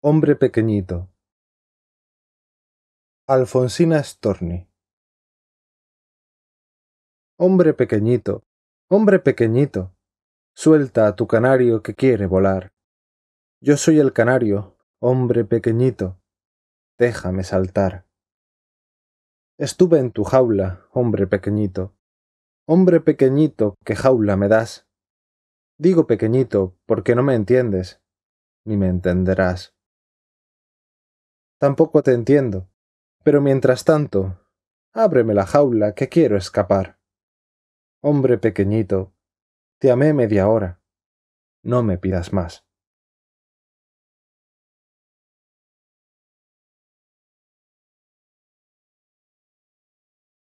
Hombre pequeñito. Alfonsina Storni. Hombre pequeñito, hombre pequeñito, suelta a tu canario que quiere volar. Yo soy el canario, hombre pequeñito, déjame saltar. Estuve en tu jaula, hombre pequeñito, hombre pequeñito, ¿qué jaula me das? Digo pequeñito porque no me entiendes, ni me entenderás. Tampoco te entiendo. Pero mientras tanto, ábreme la jaula que quiero escapar. Hombre pequeñito, te amé media hora. No me pidas más.